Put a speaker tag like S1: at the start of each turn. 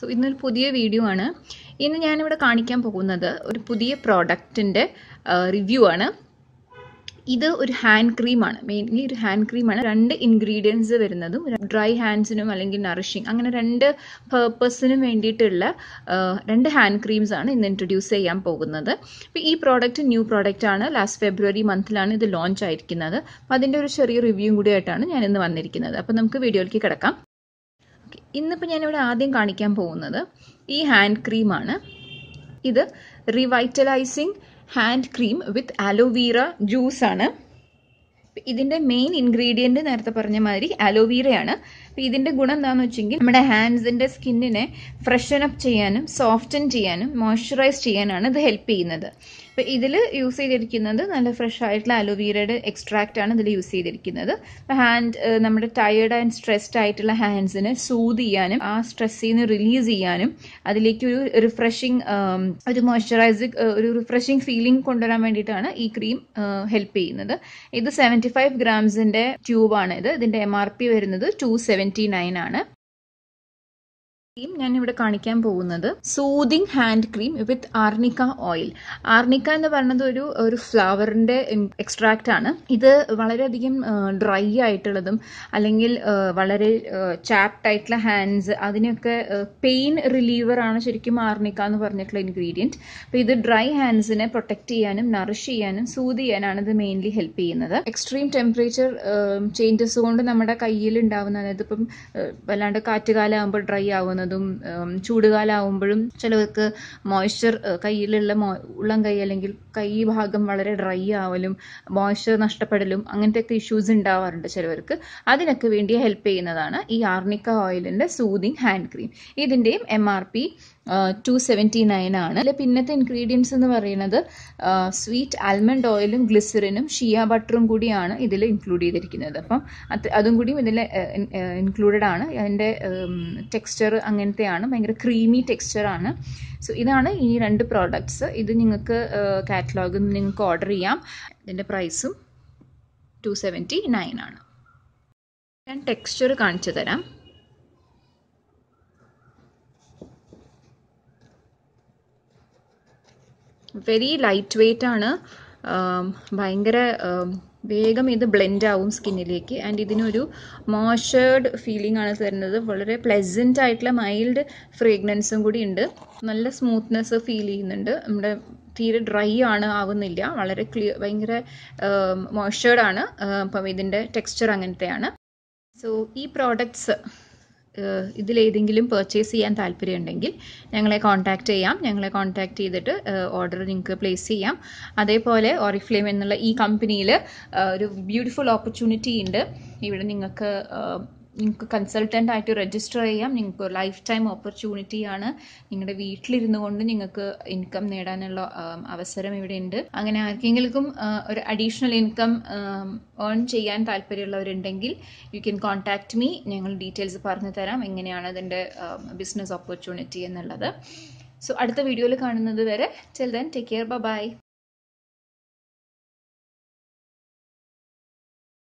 S1: so ഇന്നൊരു പുതിയ video ആണ് ഇന്ന് ഞാനിവിടെ കാണിക്കാൻ പോകുന്നത് ഒരു പുതിയ പ്രോഡക്റ്റിൻ്റെ റിവ്യൂ ആണ് ഇത് ഒരു ഹാൻഡ് ക്രീമാണ് മെയിൻലി ഒരു ഹാൻഡ് ക്രീമാണ് രണ്ട് ഇൻഗ്രീഡിയൻസ് വരുന്നതും ഡ്രൈ ഹാൻഡ്സിനും അല്ലെങ്കിൽ നറിഷിങ് അങ്ങനെ രണ്ട് പേർപ്പസിനും വേണ്ടിയിട്ടുള്ള രണ്ട് ഹാൻഡ് ക്രീംസ് ആണ് ഇന്ന് ഇൻട്രൊഡ്യൂസ് ചെയ്യാൻ പോകുന്നത് അപ്പോൾ ഈ പ്രോഡക്റ്റ് ന്യൂ പ്രോഡക്റ്റ് ആണ് ലാസ്റ്റ് ഫെബ്രുവരി മന്തിലാണ് ഇത് ലോഞ്ച് ആയിരിക്കുന്നത് അപ്പോൾ അതിൻ്റെ ഒരു ചെറിയ റിവ്യൂ കൂടിയായിട്ടാണ് ഞാൻ ഇന്ന് വന്നിരിക്കുന്നത് അപ്പോൾ നമുക്ക് വീഡിയോയിലേക്ക് കിടക്കാം ഇന്നിപ്പോൾ ഞാനിവിടെ ആദ്യം കാണിക്കാൻ പോകുന്നത് ഈ ഹാൻഡ് ക്രീമാണ് ഇത് revitalising hand cream with aloe vera juice ആണ് ഇതിൻ്റെ മെയിൻ ഇൻഗ്രീഡിയൻറ്റ് നേരത്തെ പറഞ്ഞ മാതിരി അലോവീറയാണ് അപ്പോൾ ഇതിൻ്റെ ഗുണം എന്താണെന്ന് വെച്ചെങ്കിൽ നമ്മുടെ ഹാൻഡ്സിൻ്റെ സ്കിന്നിനെ ഫ്രഷൻ അപ്പ് ചെയ്യാനും സോഫ്റ്റൻ ചെയ്യാനും മോയ്സ്ചറൈസ് ചെയ്യാനാണ് ഇത് ഹെൽപ്പ് ചെയ്യുന്നത് അപ്പോൾ ഇതിൽ യൂസ് ചെയ്തിരിക്കുന്നത് നല്ല ഫ്രഷ് ആയിട്ടുള്ള അലോവീരയുടെ എക്സ്ട്രാക്റ്റ് ആണ് ഇതിൽ യൂസ് ചെയ്തിരിക്കുന്നത് ഹാൻഡ് നമ്മുടെ ടയേർഡ് ആൻഡ് സ്ട്രെസ്ഡ് ആയിട്ടുള്ള ഹാൻഡ്സിനെ സൂത് ചെയ്യാനും ആ സ്ട്രെസ്സിൽ നിന്ന് റിലീസ് ചെയ്യാനും അതിലേക്ക് ഒരു റിഫ്രഷിങ് ഒരു മോയ്സ്ചറൈസ് ഒരു റിഫ്രഷിങ് ഫീലിംഗ് കൊണ്ടുവരാൻ വേണ്ടിയിട്ടാണ് ഈ ക്രീം ഹെൽപ്പ് ചെയ്യുന്നത് ഇത് സെവൻറ്റി ഫൈവ് ഗ്രാംസിൻ്റെ ട്യൂബാണ് ഇത് ഇതിൻ്റെ എം ആർ പി വരുന്നത് ടു സെവൻറ്റി നയൻ ആണ് ക്രീം ഞാൻ ഇവിടെ കാണിക്കാൻ പോകുന്നത് soothing hand cream with arnica oil arnica എന്ന് പറയുന്നത് ഒരു ഒരു ഫ്ലവറിന്റെ എക്സ്ട്രാക്റ്റ് ആണ് ഇത് വളരെയധികം ഡ്രൈ ആയിട്ടുള്ളതും അല്ലെങ്കിൽ വളരെ ചാപ്ഡ് ആയിട്ടുള്ള ഹാൻഡ്സ് അതിനൊക്കെ പെയിൻ റിലീവർ ആണ് ശരിക്കും ആർണിക്ക എന്ന് പറഞ്ഞിട്ടുള്ള ഇൻഗ്രീഡിയൻറ്റ് അപ്പോൾ ഇത് ഡ്രൈ ഹാൻഡ്സിനെ പ്രൊട്ടക്ട് ചെയ്യാനും നറിഷ് ചെയ്യാനും സൂത് ചെയ്യാനാണ് ഇത് മെയിൻലി ഹെൽപ്പ് ചെയ്യുന്നത് എക്സ്ട്രീം ടെമ്പറേച്ചർ ചേഞ്ചസ് കൊണ്ട് നമ്മുടെ കയ്യിൽ ഉണ്ടാവുന്ന അതായത് ഇപ്പം വല്ലാണ്ട് കാറ്റുകാലാകുമ്പോൾ ആകുമ്പോൾ ഡ്രൈ ആവുന്ന പോകുന്നതും ചൂടുകാലാവുമ്പോഴും ചിലവർക്ക് മോയ്സ്ചർ കയ്യിലുള്ള മോ ഉള്ളം കൈ അല്ലെങ്കിൽ കൈ ഭാഗം വളരെ ഡ്രൈ ആവലും മോയ്സ്ചർ നഷ്ടപ്പെടലും ഒക്കെ ഇഷ്യൂസ് ഉണ്ടാവാറുണ്ട് ചിലവർക്ക് അതിനൊക്കെ വേണ്ടി ഹെൽപ്പ് ചെയ്യുന്നതാണ് ഈ ആർണിക്ക ഓയിലിൻ്റെ സൂതിങ് ഹാൻഡ് ക്രീം ഇതിൻ്റെയും M R P two seventy nine ആണ് അല്ലെ പിന്നത്തെ ഇൻഗ്രീഡിയൻസ് എന്ന് പറയുന്നത് സ്വീറ്റ് ആൽമണ്ട് ഓയിലും ഗ്ലിസറിനും ഷിയ ബട്ടറും കൂടിയാണ് ഇതിൽ ഇൻക്ലൂഡ് ചെയ്തിരിക്കുന്നത് അപ്പം അത് അതും കൂടിയും ഇതിൽ ഇൻക്ലൂഡഡ് ആണ് അതിൻ്റെ ടെക്സ്ചർ അങ്ങനത്തെയാണ് ഭയങ്കര ക്രീമി ടെക്സ്ചറാണ് സോ ഇതാണ് ഈ രണ്ട് പ്രോഡക്ട്സ് ഇത് നിങ്ങൾക്ക് കാറ്റലോഗിൽ നിങ്ങൾക്ക് ഓർഡർ ചെയ്യാം ഇതിൻ്റെ പ്രൈസും ടു സെവൻറ്റി നയൻ ആണ് ഞാൻ ടെക്സ്ചർ കാണിച്ചു തരാം വെരി ലൈറ്റ് വെയ്റ്റ് ആണ് ഭയങ്കര വേഗം ഇത് ബ്ലെൻഡ് ആവും സ്കിന്നിലേക്ക് ആൻഡ് ഇതിനൊരു മോശേർഡ് ഫീലിംഗ് ആണ് തരുന്നത് വളരെ പ്ലസൻ്റ് ആയിട്ടുള്ള മൈൽഡ് ഫ്രേഗ്രൻസും കൂടി ഉണ്ട് നല്ല സ്മൂത്ത്നെസ് ഫീൽ ചെയ്യുന്നുണ്ട് നമ്മുടെ തീരെ ഡ്രൈ ആണ് ആവുന്നില്ല വളരെ ക്ലിയർ ഭയങ്കര ആണ് അപ്പം ഇതിൻ്റെ ടെക്സ്ചർ അങ്ങനത്തെയാണ് സോ ഈ പ്രോഡക്ട്സ് ഇതിലേതെങ്കിലും പർച്ചേസ് ചെയ്യാൻ താല്പര്യമുണ്ടെങ്കിൽ ഞങ്ങളെ കോൺടാക്ട് ചെയ്യാം ഞങ്ങളെ കോൺടാക്ട് ചെയ്തിട്ട് ഓർഡർ നിങ്ങൾക്ക് പ്ലേസ് ചെയ്യാം അതേപോലെ ഓറിഫ്ലെയിം എന്നുള്ള ഈ കമ്പനിയിൽ ഒരു ബ്യൂട്ടിഫുൾ ഓപ്പർച്യൂണിറ്റി ഉണ്ട് ഇവിടെ നിങ്ങൾക്ക് നിങ്ങൾക്ക് കൺസൾട്ടൻ്റ് ആയിട്ട് രജിസ്റ്റർ ചെയ്യാം നിങ്ങൾക്ക് ലൈഫ് ടൈം ആണ് നിങ്ങളുടെ വീട്ടിലിരുന്നു കൊണ്ട് നിങ്ങൾക്ക് ഇൻകം നേടാനുള്ള അവസരം ഇവിടെ ഉണ്ട് അങ്ങനെ ആർക്കെങ്കിലും ഒരു അഡീഷണൽ ഇൻകം ഏൺ ചെയ്യാൻ താല്പര്യമുള്ളവരുണ്ടെങ്കിൽ യു ക്യാൻ കോൺടാക്ട് മീ ഞങ്ങൾ ഡീറ്റെയിൽസ് പറഞ്ഞു തരാം എങ്ങനെയാണ് അതിൻ്റെ ബിസിനസ് ഓപ്പർച്യൂണിറ്റി എന്നുള്ളത് സോ അടുത്ത വീഡിയോയിൽ കാണുന്നത് വരെ till then take care by